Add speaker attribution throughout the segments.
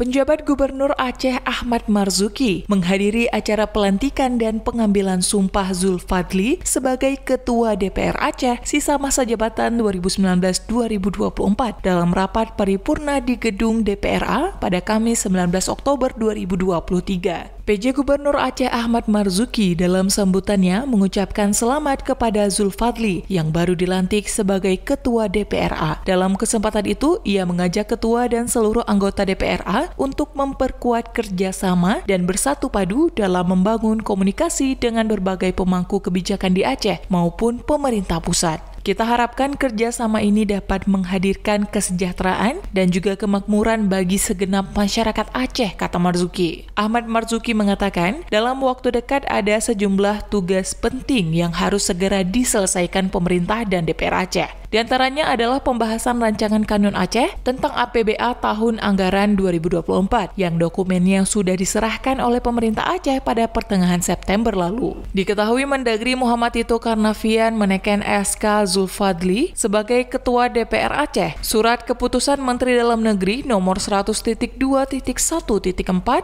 Speaker 1: Penjabat Gubernur Aceh Ahmad Marzuki menghadiri acara pelantikan dan pengambilan sumpah Zulfadli sebagai Ketua DPR Aceh sisa masa jabatan 2019-2024 dalam rapat paripurna di gedung DPRA pada Kamis 19 Oktober 2023. PJ Gubernur Aceh Ahmad Marzuki dalam sambutannya mengucapkan selamat kepada Zulfadli yang baru dilantik sebagai Ketua DPRA. Dalam kesempatan itu, ia mengajak Ketua dan seluruh anggota DPRA untuk memperkuat kerjasama dan bersatu padu dalam membangun komunikasi dengan berbagai pemangku kebijakan di Aceh maupun pemerintah pusat. Kita harapkan kerjasama ini dapat menghadirkan kesejahteraan dan juga kemakmuran bagi segenap masyarakat Aceh, kata Marzuki. Ahmad Marzuki mengatakan, dalam waktu dekat ada sejumlah tugas penting yang harus segera diselesaikan pemerintah dan DPR Aceh. Di antaranya adalah pembahasan rancangan Kanun Aceh tentang APBA tahun anggaran 2024 yang dokumennya sudah diserahkan oleh pemerintah Aceh pada pertengahan September lalu. Diketahui Mendagri Muhammad Tito Karnavian menekan SK Zulfadli sebagai Ketua DPR Aceh. Surat Keputusan Menteri Dalam Negeri nomor 100.2.1.4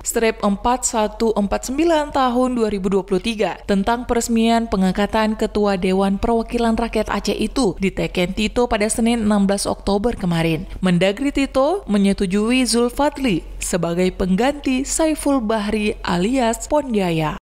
Speaker 1: strip 4149 tahun 2023 tentang peresmian pengangkatan Ketua Dewan Perwakilan Rakyat Aceh itu diteken Tito pada Senin 16 Oktober kemarin. Mendagri Tito menyetujui Zulfadli sebagai pengganti Saiful Bahri alias Pondiaya.